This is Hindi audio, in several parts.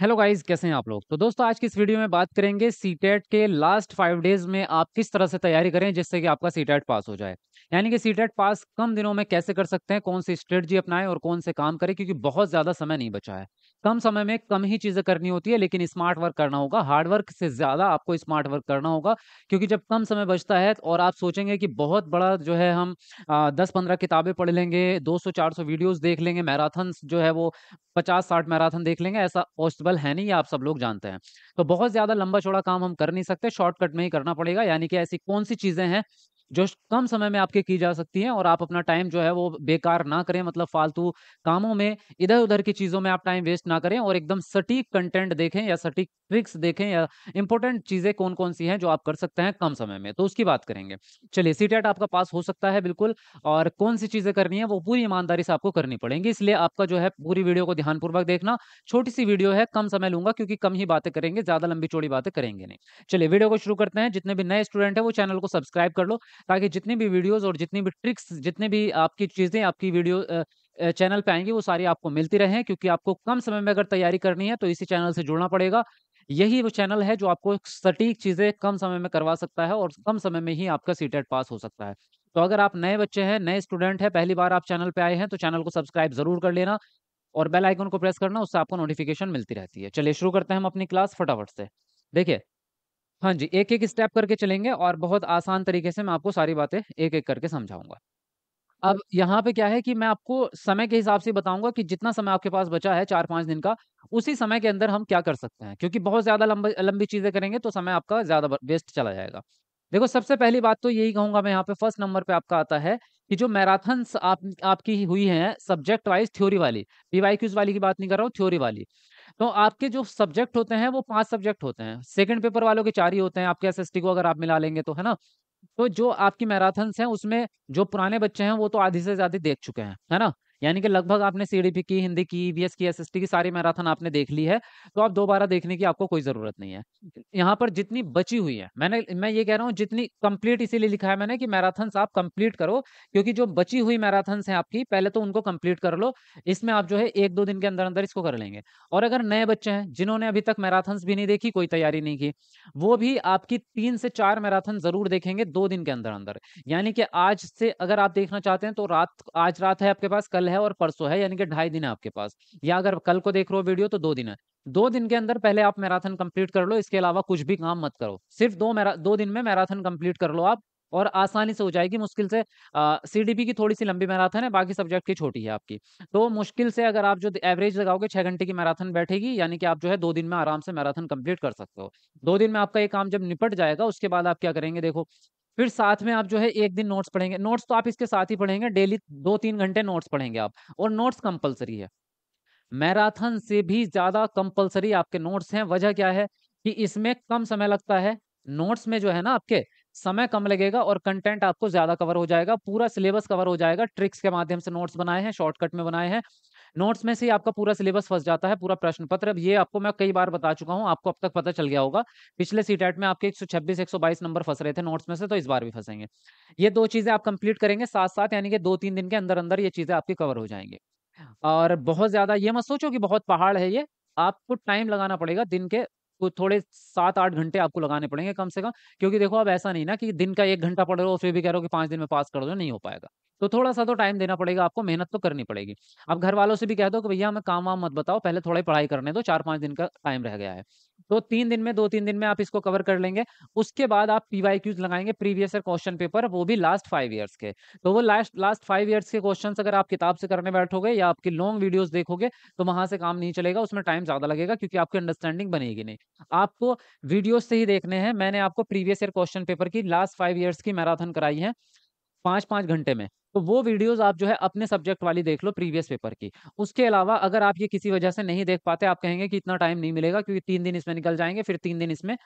हेलो गाइस कैसे हैं आप लोग तो दोस्तों आज की इस वीडियो में बात करेंगे सीटेट के लास्ट फाइव डेज में आप किस तरह से तैयारी करें जिससे कि आपका सीटेट पास हो जाए यानी कि सीटेट पास कम दिनों में कैसे कर सकते हैं कौन सी स्ट्रेटजी अपनाएं और कौन से काम करें क्योंकि बहुत ज़्यादा समय नहीं बचा है कम समय में कम ही चीज़ें करनी होती है लेकिन स्मार्ट वर्क करना होगा हार्ड वर्क से ज़्यादा आपको स्मार्ट वर्क करना होगा क्योंकि जब कम समय बचता है और आप सोचेंगे कि बहुत बड़ा जो है हम दस पंद्रह किताबें पढ़ लेंगे दो सौ चार सौ वीडियोज़ देख लेंगे मैराथन जो है वो पचास साठ मैराथन देख लेंगे ऐसा पॉसिबल है नहीं आप सब लोग जानते हैं तो बहुत ज़्यादा लंबा चौड़ा काम हम कर नहीं सकते शॉर्टकट में ही करना पड़ेगा यानी कि ऐसी कौन सी चीज़ें हैं जो कम समय में आपके की जा सकती है और आप अपना टाइम जो है वो बेकार ना करें मतलब फालतू कामों में इधर उधर की चीज़ों में आप टाइम वेस्ट ना करें और एकदम सटीक कंटेंट देखें या सटीक ट्रिक्स देखें या इंपॉर्टेंट चीज़ें कौन कौन सी हैं जो आप कर सकते हैं कम समय में तो उसकी बात करेंगे चलिए सी आपका पास हो सकता है बिल्कुल और कौन सी चीज़ें करनी है वो पूरी ईमानदारी से आपको करनी पड़ेगी इसलिए आपका जो है पूरी वीडियो को ध्यानपूर्वक देखना छोटी सी वीडियो है कम समय लूंगा क्योंकि कम ही बातें करेंगे ज़्यादा लंबी चौड़ी बातें करेंगे नहीं चलिए वीडियो को शुरू करते हैं जितने भी नए स्टूडेंट है वो चैनल को सब्सक्राइब कर लो ताकि जितनी भी वीडियोस और जितनी भी ट्रिक्स जितने भी आपकी चीज़ें आपकी वीडियो चैनल पे आएंगी वो सारी आपको मिलती रहें क्योंकि आपको कम समय में अगर तैयारी करनी है तो इसी चैनल से जुड़ना पड़ेगा यही वो चैनल है जो आपको सटीक चीज़ें कम समय में करवा सकता है और कम समय में ही आपका सी पास हो सकता है तो अगर आप नए बच्चे हैं नए स्टूडेंट हैं पहली बार आप चैनल पे आए हैं तो चैनल को सब्सक्राइब जरूर कर लेना और बेल आइकन को प्रेस करना उससे आपको नोटिफिकेशन मिलती रहती है चलिए शुरू करते हैं हम अपनी क्लास फटाफट से देखिए हाँ जी, एक-एक स्टेप करके चलेंगे और बहुत आसान तरीके से मैं आपको सारी बातें एक-एक करके समझाऊंगा अब यहाँ पे क्या है कि मैं आपको समय के हिसाब से बताऊंगा कि जितना समय आपके पास बचा है चार पांच दिन का, उसी समय के अंदर हम क्या कर सकते हैं? क्योंकि बहुत ज़्यादा लंबी चीज़ें करेंगे तो समय आपका ज़्यादा वेस्ट चला जाएगा। देखो सबसे पहली बात तो यही कहूंगा मैं यहाँ पे फर्स्ट नंबर पे आपका आता है कि जो मैराथन आप आपकी हुई है सब्जेक्ट वाइज़ थ्योरी वाली, बीवाई वाली की बात नहीं कर रहा हूँ, थ्योरी वाली। तो आपके जो सब्जेक्ट होते हैं वो पांच सब्जेक्ट होते हैं सेकंड पेपर वालों के चार ही होते हैं आपके एस को अगर आप मिला लेंगे तो है ना तो जो आपकी मैराथन्स हैं उसमें जो पुराने बच्चे हैं वो तो आधी से ज्यादा देख चुके हैं है ना यानी कि लगभग आपने सी की हिंदी की ईवीएस की एस की सारी मैराथन आपने देख ली है तो आप दोबारा देखने की आपको कोई ज़रूरत नहीं है यहाँ पर जितनी बची हुई है मैंने मैं ये कह रहा हूँ जितनी कंप्लीट इसीलिए लिखा है मैंने कि मैराथन आप कंप्लीट करो क्योंकि जो बची हुई मैराथन है आपकी पहले तो उनको कंप्लीट कर लो इसमें आप जो है एक दो दिन के अंदर अंदर इसको कर लेंगे और अगर नए बच्चे हैं जिन्होंने अभी तक मैराथन भी नहीं देखी कोई तैयारी नहीं की वो भी आपकी तीन से चार मैराथन जरूर देखेंगे दो दिन के अंदर अंदर यानी कि आज से अगर आप देखना चाहते हैं तो रात आज रात है आपके पास कल है और परसों है यानी कि ढाई दिन है आपके पास या अगर कल को देख रहे हो वीडियो तो दो दिन है दो दिन के अंदर पहले आप मैराथन कंप्लीट कर लो इसके अलावा कुछ भी काम मत करो सिर्फ दो मैरा दो दिन में मैराथन कंप्लीट कर लो आप और आसानी से हो जाएगी मुश्किल से सीडीपी की थोड़ी सी लंबी मैराथन है बाकी सब्जेक्ट की छोटी है आपकी तो मुश्किल से अगर आप जो एवरेज लगाओगे छह घंटे की मैराथन बैठेगी यानी कि आप जो है दो दिन में आराम से मैराथन कंप्लीट कर सकते हो दो दिन में आपका ये काम जब निपट जाएगा उसके बाद आप क्या करेंगे देखो फिर साथ में आप जो है एक दिन नोट्स पढ़ेंगे नोट्स तो आप इसके साथ ही पढ़ेंगे डेली दो तीन घंटे नोट्स पढ़ेंगे आप और नोट्स कंपलसरी है मैराथन से भी ज्यादा कंपलसरी आपके नोट्स हैं वजह क्या है कि इसमें कम समय लगता है नोट्स में जो है ना आपके समय कम लगेगा और कंटेंट आपको ज्यादा कवर हो जाएगा पूरा सिलेबस कवर हो जाएगा ट्रिक्स के माध्यम से नोट्स बनाए हैं शॉर्टकट में बनाए हैं नोट्स में से ही आपका पूरा सिलेबस फंस जाता है पूरा प्रश्न पत्र अब ये आपको मैं कई बार बता चुका हूँ आपको अब तक पता चल गया होगा पिछले सीटेट में आपके 126 122 नंबर फंस रहे थे नोट्स में से तो इस बार भी फंसेंगे ये दो चीजें आप कंप्लीट करेंगे साथ साथ यानी कि दो तीन दिन के अंदर अंदर ये चीजें आपकी कवर हो जाएंगे और बहुत ज्यादा ये मत सोचो कि बहुत पहाड़ है ये आपको टाइम लगाना पड़ेगा दिन के को थोड़े सात आठ घंटे आपको लगाने पड़ेंगे कम से कम क्योंकि देखो अब ऐसा नहीं ना कि दिन का एक घंटा पढ़ रहे हो फिर भी कह रहे हो कि पाँच दिन में पास कर दो नहीं हो पाएगा तो थोड़ा सा तो टाइम देना पड़ेगा आपको मेहनत तो करनी पड़ेगी अब घर वालों से भी कह दो कि भैया हमें काम वाम मत बताओ पहले थोड़ा ही पढ़ाई करने दो चार पाँच दिन का टाइम रह गया है तो तीन दिन में दो तीन दिन में आप इसको कवर कर लेंगे उसके बाद आप पीवाई क्यूज लगाएंगे प्रीवियस ईयर क्वेश्चन पेपर वो भी लास्ट फाइव ईयर्स के तो वो लास्ट लास्ट फाइव ईयर्स के क्वेश्चन अगर आप किताब से करने बैठोगे या आपकी लॉन्ग वीडियोज देखोगे तो वहां से काम नहीं चलेगा उसमें टाइम ज्यादा लगेगा क्योंकि आपकी अंडरस्टैंडिंग बनेगी नहीं आपको वीडियोज से ही देखने हैं मैंने आपको प्रीवियस ईयर क्वेश्चन पेपर की लास्ट फाइव ईयर्स की मैराथन कराई है पाँच पाँच घंटे में तो वो वीडियोस आप जो है अपने सब्जेक्ट वाली देख लो प्रीवियस पेपर की उसके अलावा अगर आप ये किसी वजह से नहीं देख पाते आप कहेंगे कि इतना टाइम नहीं मिलेगा क्योंकि तीन दिन इसमें निकल जाएंगे फिर तीन दिन इसमें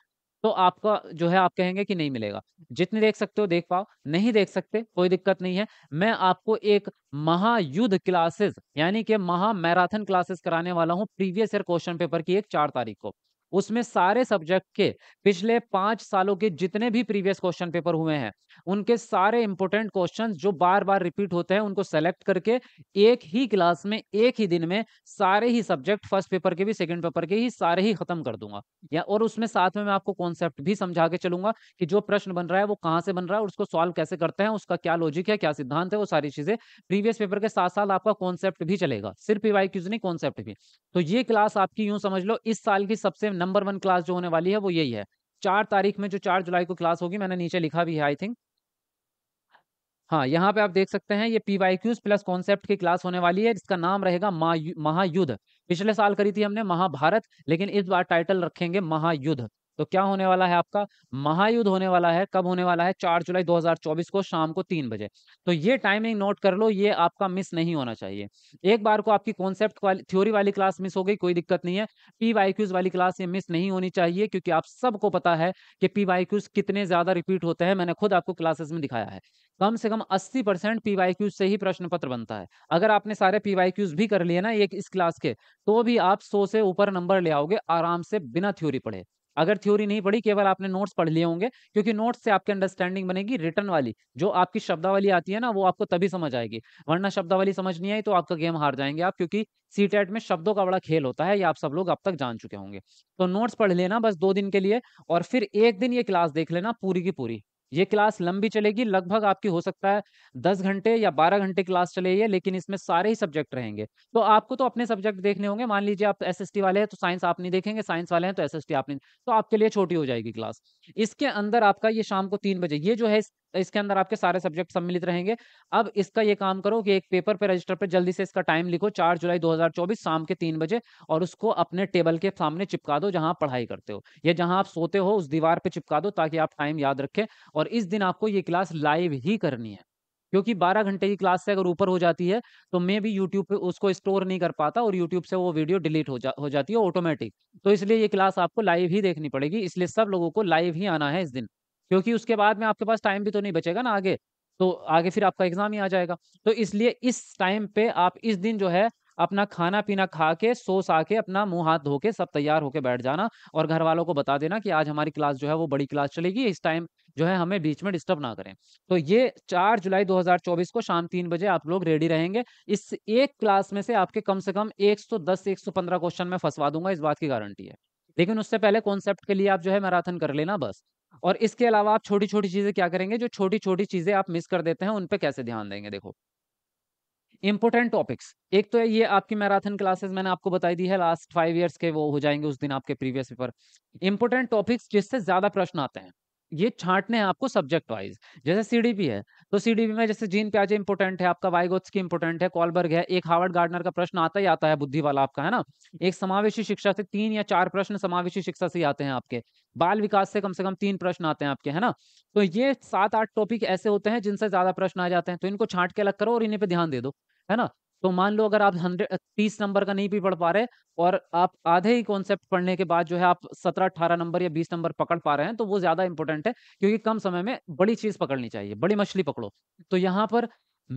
तो आपका जो है आप कहेंगे कि नहीं मिलेगा जितने देख सकते हो देख पाओ नहीं देख सकते कोई दिक्कत नहीं है मैं आपको एक महायुद्ध क्लासेस यानी कि महा मैराथन क्लासेस कराने वाला हूँ प्रीवियस ईयर क्वेश्चन पेपर की एक चार तारीख को उसमें सारे सब्जेक्ट के पिछले पांच सालों के जितने भी प्रीवियस क्वेश्चन पेपर हुए हैं उनके सारे इंपोर्टेंट क्वेश्चन जो बार बार रिपीट होते हैं उनको सेलेक्ट करके एक ही क्लास में एक ही दिन में सारे ही सब्जेक्ट फर्स्ट पेपर के भी सेकेंड पेपर के ही सारे ही खत्म कर दूंगा या और उसमें साथ में मैं आपको कॉन्सेप्ट भी समझा के चलूंगा कि जो प्रश्न बन रहा है वो कहाँ से बन रहा है और उसको सॉल्व कैसे करते हैं उसका क्या लॉजिक है क्या सिद्धांत है वो सारी चीजें प्रीवियस पेपर के साथ साथ आपका कॉन्सेप्ट भी चलेगा सिर्फ नहीं कॉन्सेप्ट भी तो ये क्लास आपकी यूं समझ लो इस साल की सबसे नंबर वन क्लास जो होने वाली है वो यही है चार तारीख में जो चार जुलाई को क्लास होगी मैंने नीचे लिखा भी है आई थिंक हाँ यहाँ पे आप देख सकते हैं ये P Y Qs plus concept की क्लास होने वाली है जिसका नाम रहेगा महायुद्ध पिछले साल करी थी हमने महाभारत लेकिन इस बार टाइटल रखेंगे महायुद्ध तो क्या होने वाला है आपका महायुद्ध होने वाला है कब होने वाला है चार जुलाई 2024 को शाम को तीन बजे तो ये टाइमिंग नोट कर लो ये आपका मिस नहीं होना चाहिए एक बार को आपकी कॉन्सेप्ट थ्योरी वाली क्लास मिस हो गई कोई दिक्कत नहीं है पी वाई क्यूज वाली क्लास ये मिस नहीं होनी चाहिए क्योंकि आप सबको पता है कि पी वाई क्यूज कितने ज्यादा रिपीट होते हैं मैंने खुद आपको क्लासेस में दिखाया है कम से कम 80 परसेंट पी से ही प्रश्न पत्र बनता है अगर आपने सारे पी भी कर लिए ना एक इस क्लास के तो भी आप 100 से ऊपर नंबर ले आओगे आराम से बिना थ्योरी पढ़े अगर थ्योरी नहीं पढ़ी केवल आपने नोट्स पढ़ लिए होंगे क्योंकि नोट्स से आपकी अंडरस्टैंडिंग बनेगी रिटर्न वाली जो आपकी शब्दावली आती है ना वो आपको तभी समझ आएगी वरना शब्दावली समझ नहीं आई तो आपका गेम हार जाएंगे आप क्योंकि सी टेट में शब्दों का बड़ा खेल होता है ये आप सब लोग अब तक जान चुके होंगे तो नोट्स पढ़ लेना बस दो दिन के लिए और फिर एक दिन ये क्लास देख लेना पूरी की पूरी ये क्लास लंबी चलेगी लगभग आपकी हो सकता है दस घंटे या बारह घंटे क्लास चलेगी लेकिन इसमें सारे ही सब्जेक्ट रहेंगे तो आपको तो अपने सब्जेक्ट देखने होंगे मान लीजिए आप एस वाले हैं तो साइंस आप नहीं देखेंगे साइंस वाले हैं तो एस आप नहीं तो आपके लिए छोटी हो जाएगी क्लास इसके अंदर आपका ये शाम को तीन बजे ये जो है तो इसके अंदर आपके सारे सब्जेक्ट सम्मिलित रहेंगे अब इसका ये काम करो कि एक पेपर पे रजिस्टर पे जल्दी से इसका टाइम लिखो चार जुलाई 2024 शाम के तीन बजे और उसको अपने टेबल के सामने चिपका दो जहां पढ़ाई करते हो या जहां आप सोते हो उस दीवार पे चिपका दो ताकि आप टाइम याद रखें और इस दिन आपको ये क्लास लाइव ही करनी है क्योंकि 12 घंटे की क्लास से अगर ऊपर हो जाती है तो मैं भी यूट्यूब पे उसको स्टोर नहीं कर पाता और यूट्यूब से वो वीडियो डिलीट हो जा हो जाती है ऑटोमेटिक तो इसलिए ये क्लास आपको लाइव ही देखनी पड़ेगी इसलिए सब लोगों को लाइव ही आना है इस दिन क्योंकि उसके बाद में आपके पास टाइम भी तो नहीं बचेगा ना आगे तो आगे फिर आपका एग्जाम ही आ जाएगा तो इसलिए इस टाइम पे आप इस दिन जो है अपना खाना पीना खा के सो सा के अपना मुंह हाथ धो के सब तैयार होके बैठ जाना और घर वालों को बता देना कि आज हमारी क्लास जो है वो बड़ी क्लास चलेगी इस टाइम जो है हमें बीच में डिस्टर्ब ना करें तो ये चार जुलाई 2024 को शाम तीन बजे आप लोग रेडी रहेंगे इस एक क्लास में से आपके कम से कम 110 115 क्वेश्चन में फंसवा दूंगा इस बात की गारंटी है लेकिन उससे पहले कॉन्सेप्ट के लिए आप जो है मैराथन कर लेना बस और इसके अलावा आप छोटी छोटी चीजें क्या करेंगे जो छोटी छोटी चीजें आप मिस कर देते हैं उन पर कैसे ध्यान देंगे देखो इंपॉर्टेंट टॉपिक्स एक तो ये आपकी मैराथन क्लासेस मैंने आपको बताई दी है लास्ट फाइव ईयर्स के वो हो जाएंगे उस दिन आपके प्रीवियस पेपर इंपॉर्टेंट टॉपिक्स जिससे ज्यादा प्रश्न आते हैं ये छांटने हैं आपको सब्जेक्ट वाइज जैसे सीडीपी है तो सीडीपी में जैसे जीन प्याजे इंपोर्टेंट है आपका की इंपोर्टेंट है कॉलबर्ग है एक हार्वर्ड गार्डनर का प्रश्न आता ही आता है बुद्धि वाला आपका है ना एक समावेशी शिक्षा से तीन या चार प्रश्न समावेशी शिक्षा से आते हैं आपके बाल विकास से कम से कम तीन प्रश्न आते हैं आपके है ना तो ये सात आठ टॉपिक ऐसे होते हैं जिनसे ज्यादा प्रश्न आ जाते हैं तो इनको छांट के अलग करो और इन्हें पे ध्यान दे दो है ना तो मान लो अगर आप हंड्रेड तीस नंबर का नहीं भी पढ़ पा रहे और आप आधे ही कॉन्सेप्ट पढ़ने के बाद जो है आप सत्रह अठारह नंबर या बीस नंबर पकड़ पा रहे हैं तो वो ज्यादा इंपॉर्टेंट है क्योंकि कम समय में बड़ी चीज पकड़नी चाहिए बड़ी मछली पकड़ो तो यहाँ पर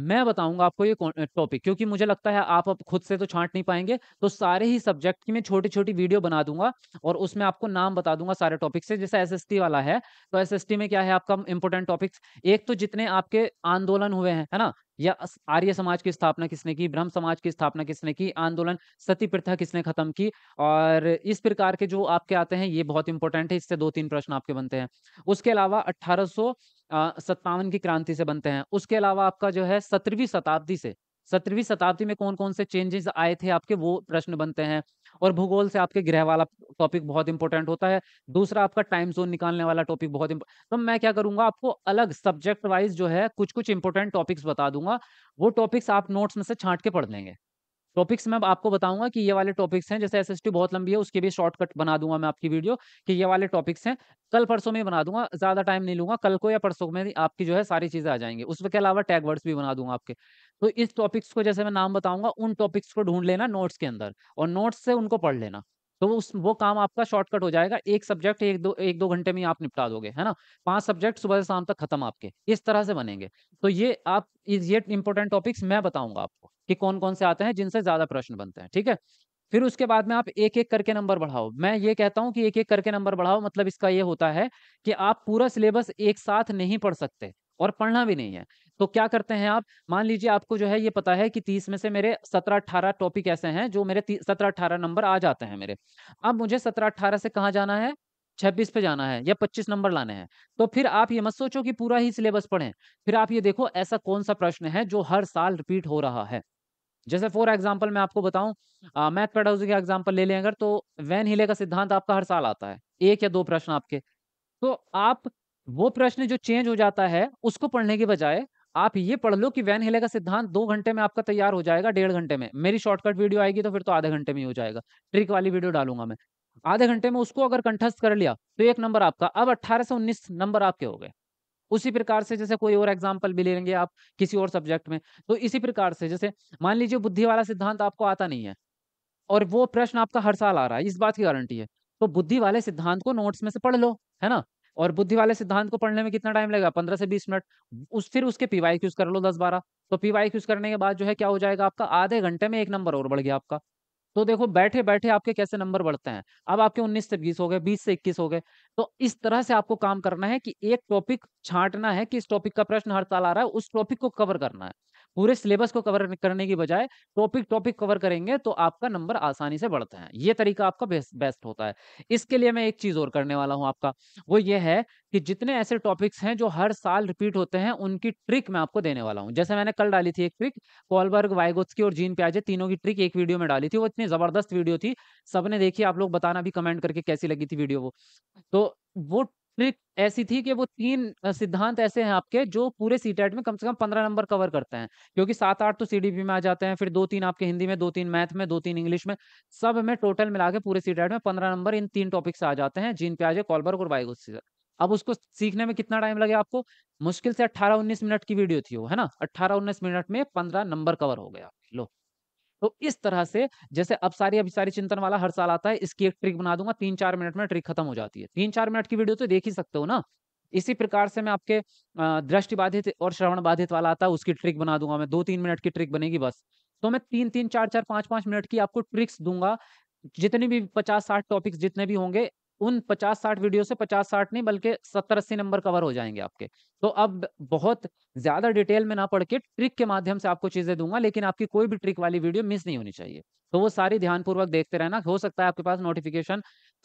मैं बताऊंगा आपको ये टॉपिक क्योंकि मुझे लगता है आप अब खुद से तो छांट नहीं पाएंगे तो सारे ही सब्जेक्ट की मैं छोटी छोटी वीडियो बना दूंगा और उसमें आपको नाम बता दूंगा सारे टॉपिक से जैसे एसएसटी वाला है तो एसएसटी में क्या है आपका इंपोर्टेंट टॉपिक्स एक तो जितने आपके आंदोलन हुए हैं है ना या आर्य समाज की स्थापना किसने की ब्रह्म समाज की स्थापना किसने की आंदोलन सती प्रथा किसने खत्म की और इस प्रकार के जो आपके आते हैं ये बहुत इंपॉर्टेंट है इससे दो तीन प्रश्न आपके बनते हैं उसके अलावा अट्ठारह सत्तावन की क्रांति से बनते हैं उसके अलावा आपका जो है सत्रहवीं शताब्दी से सत्रहवीं शताब्दी में कौन कौन से चेंजेस आए थे आपके वो प्रश्न बनते हैं और भूगोल से आपके ग्रह वाला टॉपिक बहुत इंपॉर्टेंट होता है दूसरा आपका टाइम जोन निकालने वाला टॉपिक बहुत तो मैं क्या करूंगा आपको अलग सब्जेक्ट वाइज जो है कुछ कुछ इंपॉर्टेंट टॉपिक्स बता दूंगा वो टॉपिक्स आप नोट्स में से छांट के पढ़ लेंगे टॉपिक्स मैं आपको बताऊंगा कि ये वाले टॉपिक्स हैं जैसे एस बहुत लंबी है उसके भी शॉर्टकट बना दूंगा मैं आपकी वीडियो कि ये वाले टॉपिक्स हैं कल परसों में बना दूंगा ज्यादा टाइम नहीं लूंगा कल को या परसों में आपकी जो है सारी चीजें आ जाएंगी उसके अलावा टैग वर्ड्स भी बना दूंगा आपके तो इस टॉपिक्स को जैसे मैं नाम बताऊंगा उन टॉपिक्स को ढूंढ लेना नोट्स के अंदर और नोट्स से उनको पढ़ लेना तो उस वो काम आपका शॉर्टकट हो जाएगा एक सब्जेक्ट एक दो एक दो घंटे में आप निपटा दोगे है ना पांच सब्जेक्ट सुबह से शाम तक खत्म आपके इस तरह से बनेंगे तो ये आप ये इंपॉर्टेंट टॉपिक्स मैं बताऊंगा आपको कि कौन कौन से आते हैं जिनसे ज्यादा प्रश्न बनते हैं ठीक है फिर उसके बाद में आप एक एक करके नंबर बढ़ाओ मैं ये कहता हूँ कि एक एक करके नंबर बढ़ाओ मतलब इसका ये होता है कि आप पूरा सिलेबस एक साथ नहीं पढ़ सकते और पढ़ना भी नहीं है तो क्या करते हैं आप मान लीजिए आपको जो है ये पता है कि तीस में से मेरे सत्रह अट्ठारह टॉपिक ऐसे हैं जो मेरे सत्रह अट्ठारह नंबर आ जाते हैं मेरे अब मुझे सत्रह अट्ठारह से कहाँ जाना है छब्बीस पे जाना है या पच्चीस नंबर लाने हैं तो फिर आप ये मत सोचो कि पूरा ही सिलेबस पढ़ें फिर आप ये देखो ऐसा कौन सा प्रश्न है जो हर साल रिपीट हो रहा है जैसे फॉर एग्जाम्पल मैं आपको बताऊं मैथ पेडाउजी का एग्जाम्पल ले लें अगर तो वैन हिले का सिद्धांत आपका हर साल आता है एक या दो प्रश्न आपके तो आप वो प्रश्न जो चेंज हो जाता है उसको पढ़ने के बजाय आप ये पढ़ लो कि वैन हिले का सिद्धांत दो घंटे में आपका तैयार हो जाएगा डेढ़ घंटे में मेरी शॉर्टकट वीडियो आएगी तो फिर तो आधे घंटे में ही हो जाएगा ट्रिक वाली वीडियो डालूंगा मैं आधे घंटे में उसको अगर कंठस्थ कर लिया तो एक नंबर आपका अब अट्ठारह से उन्नीस नंबर आपके हो गए उसी प्रकार से जैसे कोई और एग्जाम्पल भी ले लेंगे आप किसी और सब्जेक्ट में तो इसी प्रकार से जैसे मान लीजिए बुद्धि वाला सिद्धांत आपको आता नहीं है और वो प्रश्न आपका हर साल आ रहा है इस बात की गारंटी है तो बुद्धि वाले सिद्धांत को नोट्स में से पढ़ लो है ना और बुद्धि वाले सिद्धांत को पढ़ने में कितना टाइम लगेगा पंद्रह से बीस मिनट उस फिर उसके पीवाई क्यूज कर लो दस बारह तो पीवाई क्यूज करने के बाद जो है क्या हो जाएगा आपका आधे घंटे में एक नंबर और बढ़ गया आपका तो देखो बैठे बैठे आपके कैसे नंबर बढ़ते हैं अब आपके 19 से 20 हो गए 20 से 21 हो गए तो इस तरह से आपको काम करना है कि एक टॉपिक छांटना है कि इस टॉपिक का प्रश्न हर साल आ रहा है उस टॉपिक को कवर करना है पूरे सिलेबस को कवर करने की बजाय टॉपिक टॉपिक कवर करेंगे तो आपका नंबर आसानी से बढ़ता है ये तरीका आपका बेस्ट होता है इसके लिए मैं एक चीज और करने वाला हूँ आपका वो ये है कि जितने ऐसे टॉपिक्स हैं जो हर साल रिपीट होते हैं उनकी ट्रिक मैं आपको देने वाला हूँ जैसे मैंने कल डाली थी एक ट्रिक कॉलबर्ग वाइगोत्सकी और जीन प्याजे तीनों की ट्रिक एक वीडियो में डाली थी वो इतनी जबरदस्त वीडियो थी सबने देखी आप लोग बताना भी कमेंट करके कैसी लगी थी वीडियो वो तो वो ट्रिक ऐसी थी कि वो तीन सिद्धांत ऐसे हैं आपके जो पूरे सी में कम से कम पंद्रह नंबर कवर करते हैं क्योंकि सात आठ तो सीडीपी में आ जाते हैं फिर दो तीन आपके हिंदी में दो तीन मैथ में दो तीन इंग्लिश में सब में टोटल मिला के पूरे सी में पंद्रह नंबर इन तीन टॉपिक से आ जाते हैं जीन प्याजे कॉलबर्ग और बायोग अब उसको सीखने में कितना टाइम लगे आपको मुश्किल से अट्ठारह उन्नीस मिनट की वीडियो थी वो है ना अट्ठारह उन्नीस मिनट में पंद्रह नंबर कवर हो गया लो तो इस तरह से जैसे अब सारी अभी सारी चिंतन वाला हर साल आता है इसकी एक ट्रिक बना दूंगा तीन चार मिनट में ट्रिक खत्म हो जाती है तीन चार मिनट की वीडियो तो देख ही सकते हो ना इसी प्रकार से मैं आपके दृष्टि बाधित और श्रवण बाधित वाला आता है उसकी ट्रिक बना दूंगा मैं दो तीन मिनट की ट्रिक बनेगी बस तो मैं तीन तीन चार चार पांच पांच मिनट की आपको ट्रिक्स दूंगा जितने भी पचास साठ टॉपिक्स जितने भी होंगे उन 50-60 वीडियो से 50-60 नहीं बल्कि 70-80 नंबर कवर हो जाएंगे आपके तो अब बहुत ज्यादा डिटेल में ना पढ़ के ट्रिक के माध्यम से आपको चीजें दूंगा लेकिन आपकी कोई भी ट्रिक वाली वीडियो मिस नहीं होनी चाहिए तो वो सारी ध्यानपूर्वक देखते रहना हो सकता है आपके पास नोटिफिकेशन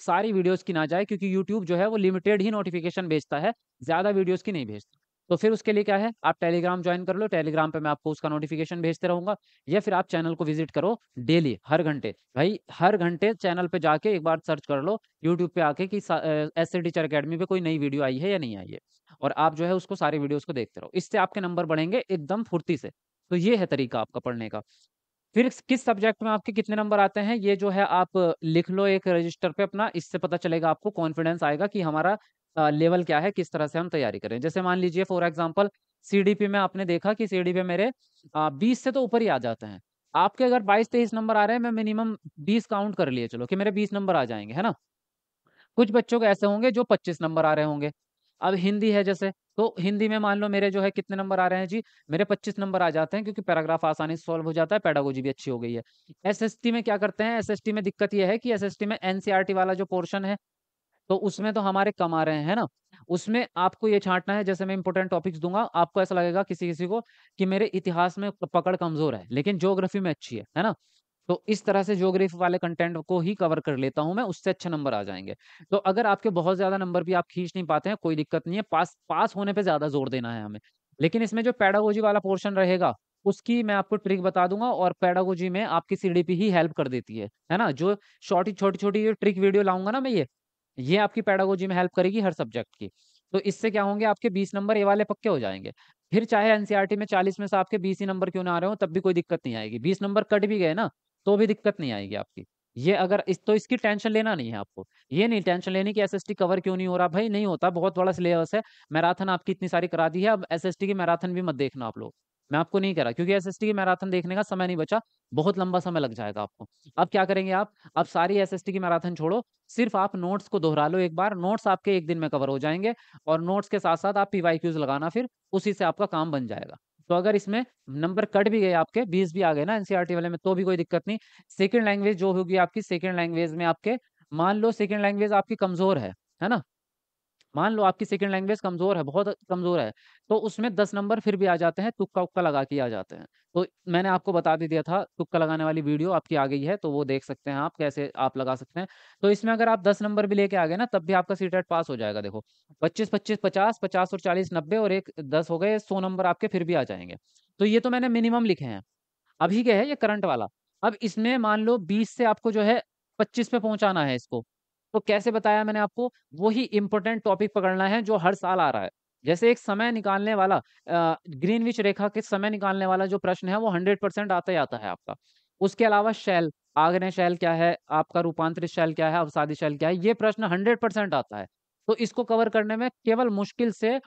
सारी वीडियोज की ना जाए क्योंकि यूट्यूब जो है वो लिमिटेड ही नोटिफिकेशन भेजता है ज्यादा वीडियोज की नहीं भेजता तो फिर उसके लिए क्या है आप टेलीग्राम ज्वाइन कर लो टेलीग्राम पे मैं आपको उसका नोटिफिकेशन भेजते रहूंगा या फिर आप चैनल को विजिट करो डेली हर घंटे भाई हर घंटे चैनल पे जाके एक बार सर्च कर लो यूट्यूब पे आके कि एस टीचर अकेडमी पे कोई नई वीडियो आई है या नहीं आई है और आप जो है उसको सारे वीडियोज को देखते रहो इससे आपके नंबर बढ़ेंगे एकदम फुर्ती से तो ये है तरीका आपका पढ़ने का फिर किस सब्जेक्ट में आपके कितने नंबर आते हैं ये जो है आप लिख लो एक रजिस्टर पे अपना इससे पता चलेगा आपको कॉन्फिडेंस आएगा कि हमारा लेवल क्या है किस तरह से हम तैयारी करें जैसे मान लीजिए फॉर एग्जाम्पल सी में आपने देखा कि सी मेरे बीस से तो ऊपर ही आ जाते हैं आपके अगर बाईस तेईस नंबर आ रहे हैं मैं मिनिमम बीस काउंट कर लिए चलो कि मेरे बीस नंबर आ जाएंगे है ना कुछ बच्चों के ऐसे होंगे जो पच्चीस नंबर आ रहे होंगे अब हिंदी है जैसे तो हिंदी में मान लो मेरे जो है कितने नंबर आ रहे हैं जी मेरे 25 नंबर आ जाते हैं क्योंकि पैराग्राफ आसानी से सॉल्व हो जाता है पैडागोजी भी अच्छी हो गई है एसएसटी में क्या करते हैं एसएसटी में दिक्कत यह है कि एसएसटी में एनसीईआरटी e वाला जो पोर्शन है तो उसमें तो हमारे कम आ रहे हैं ना उसमें आपको ये छांटना है जैसे मैं इंपोर्टेंट टॉपिक्स दूंगा आपको ऐसा लगेगा किसी किसी को कि मेरे इतिहास में पकड़ कमजोर है लेकिन ज्योग्राफी में अच्छी है है ना तो इस तरह से ज्योग्राफी वाले कंटेंट को ही कवर कर लेता हूं मैं उससे अच्छे नंबर आ जाएंगे तो अगर आपके बहुत ज्यादा नंबर भी आप खींच नहीं पाते हैं कोई दिक्कत नहीं है पास पास होने पर ज्यादा जोर देना है हमें लेकिन इसमें जो पैडागोजी वाला पोर्शन रहेगा उसकी मैं आपको ट्रिक बता दूंगा और पैडागोजी में आपकी सीडीपी ही हेल्प कर देती है है ना जो छोटी छोटी छोटी जो ट्रिक वीडियो लाऊंगा ना मैं ये ये आपकी पैडागोजी में हेल्प करेगी हर सब्जेक्ट की तो इससे क्या होंगे आपके बीस नंबर ये वाले पक्के हो जाएंगे फिर चाहे एनसीआरटी e में चालीस में से आपके बीस ही नंबर क्यों ना आ रहे हो तब भी कोई दिक्कत नहीं आएगी बीस नंबर कट भी गए ना तो भी दिक्कत नहीं आएगी आपकी ये अगर इस तो इसकी टेंशन लेना नहीं है आपको ये नहीं टेंशन लेनी कि एसएसटी कवर क्यों नहीं हो रहा भाई नहीं होता बहुत बड़ा सिलेबस है मैराथन आपकी इतनी सारी करा दी है अब एसएसटी की मैराथन भी मत देखना आप लोग मैं आपको नहीं कह रहा क्योंकि एसएसटी की मैराथन देखने का समय नहीं बचा बहुत लंबा समय लग जाएगा आपको अब क्या करेंगे आप अब सारी एसएसटी की मैराथन छोड़ो सिर्फ आप नोट्स को दोहरा लो एक बार नोट्स आपके एक दिन में कवर हो जाएंगे और नोट्स के साथ साथ आप क्यूज लगाना फिर उसी से आपका काम बन जाएगा तो अगर इसमें नंबर कट भी गए आपके बीस भी आ गए ना एनसीआरटी e वाले में तो भी कोई दिक्कत नहीं सेकेंड लैंग्वेज जो होगी आपकी सेकेंड लैंग्वेज में आपके मान लो सेकेंड लैंग्वेज आपकी कमजोर है है ना मान लो आपकी सेकेंड लैंग्वेज कमजोर है बहुत कमजोर है तो उसमें दस नंबर फिर भी आ जाते हैं तुक्का उक्का लगा के आ जाते हैं तो मैंने आपको बता भी दिया था तुक्का लगाने वाली वीडियो आपकी आ गई है तो वो देख सकते हैं आप कैसे आप लगा सकते हैं तो इसमें अगर आप दस नंबर भी लेके आ गए ना तब भी आपका सीट पास e हो जाएगा देखो पच्चीस पच्चीस पचास पचास और चालीस नब्बे और एक दस हो गए सौ नंबर आपके फिर भी आ जाएंगे तो ये तो मैंने मिनिमम लिखे हैं अभी क्या है ये करंट वाला अब इसमें मान लो बीस से आपको जो है पच्चीस पे पहुंचाना है इसको तो कैसे बताया मैंने आपको वही इंपॉर्टेंट टॉपिक पकड़ना है जो हर साल आ रहा है जैसे एक समय निकालने वाला ग्रीनविच रेखा के समय निकालने वाला जो प्रश्न है वो हंड्रेड परसेंट आता ही आता है आपका उसके अलावा शैल आग्नेय शैल क्या है आपका रूपांतरित शैल क्या है अवसादी शैल क्या है ये प्रश्न हंड्रेड परसेंट आता है तो इसको कवर करने में केवल मुश्किल से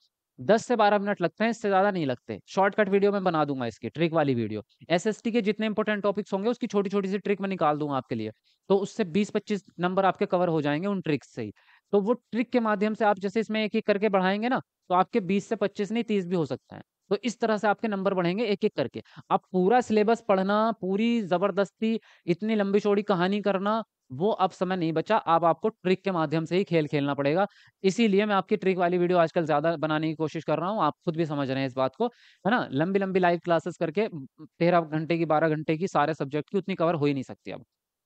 दस से बारह मिनट लगते हैं इससे ज्यादा नहीं लगते शॉर्टकट वीडियो में बना दूंगा इसकी ट्रिक वाली वीडियो एस के जितने इंपॉर्टेंट टॉपिक्स होंगे उसकी छोटी छोटी सी ट्रिक में निकाल दूंगा आपके लिए तो उससे बीस पच्चीस नंबर आपके कवर हो जाएंगे उन ट्रिक्स से ही तो वो ट्रिक के माध्यम से आप जैसे इसमें एक एक करके बढ़ाएंगे ना तो आपके बीस से पच्चीस नहीं तीस भी हो सकता है तो इस तरह से आपके नंबर बढ़ेंगे एक एक करके आप पूरा सिलेबस पढ़ना पूरी जबरदस्ती इतनी लंबी चौड़ी कहानी करना वो अब समय नहीं बचा अब आपको ट्रिक के माध्यम से ही खेल खेलना पड़ेगा इसीलिए मैं आपकी ट्रिक वाली वीडियो आजकल ज्यादा बनाने की कोशिश कर रहा हूँ आप खुद भी समझ रहे हैं इस बात को है ना लंबी लंबी लाइव क्लासेस करके तेरह घंटे की बारह घंटे की सारे सब्जेक्ट की उतनी कवर हो ही नहीं सकती अब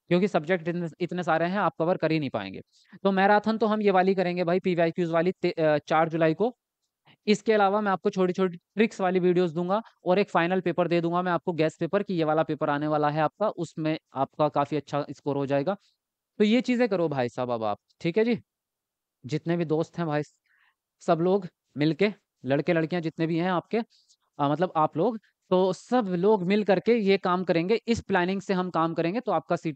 क्योंकि सब्जेक्ट इतने, सारे हैं आप कवर कर ही नहीं पाएंगे तो मैराथन तो हम ये वाली करेंगे भाई पी क्यूज वाली चार जुलाई को इसके अलावा मैं आपको छोटी छोटी ट्रिक्स वाली वीडियोस दूंगा और एक फाइनल पेपर दे दूंगा मैं आपको गैस पेपर कि ये वाला पेपर आने वाला है आपका उसमें आपका काफी अच्छा स्कोर हो जाएगा तो ये चीज़ें करो भाई साहब अब आप ठीक है जी जितने भी दोस्त हैं भाई सब लोग मिलके लड़के लड़कियां जितने भी हैं आपके आ, मतलब आप लोग तो सब लोग मिल करके ये काम करेंगे इस प्लानिंग से हम काम करेंगे तो आपका सी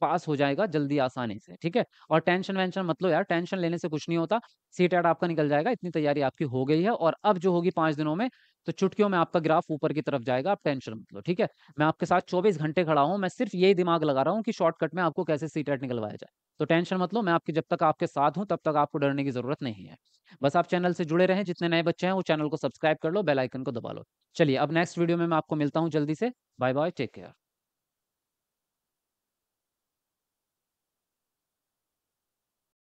पास हो जाएगा जल्दी आसानी से ठीक है और टेंशन वेंशन मतलब यार टेंशन लेने से कुछ नहीं होता सी आपका निकल जाएगा इतनी तैयारी आपकी हो गई है और अब जो होगी पांच दिनों में तो चुटकियों में आपका ग्राफ ऊपर की तरफ जाएगा आप टेंशन मत लो ठीक है मैं आपके साथ चौबीस घंटे खड़ा हूँ मैं सिर्फ यही दिमाग लगा रहा हूँ कि शॉर्टकट में आपको कैसे सीटेट निकलवाया जाए तो टेंशन मत लो मैं आपके जब तक आपके साथ हूं तब तक आपको डरने की जरूरत नहीं है बस आप चैनल से जुड़े रहें जितने नए बच्चे हैं वो चैनल को सब्सक्राइब कर लो बेलाइकन को दबा लो चलिए अब नेक्स्ट वीडियो में मैं आपको मिलता हूँ जल्दी से बाय बाय टेक केयर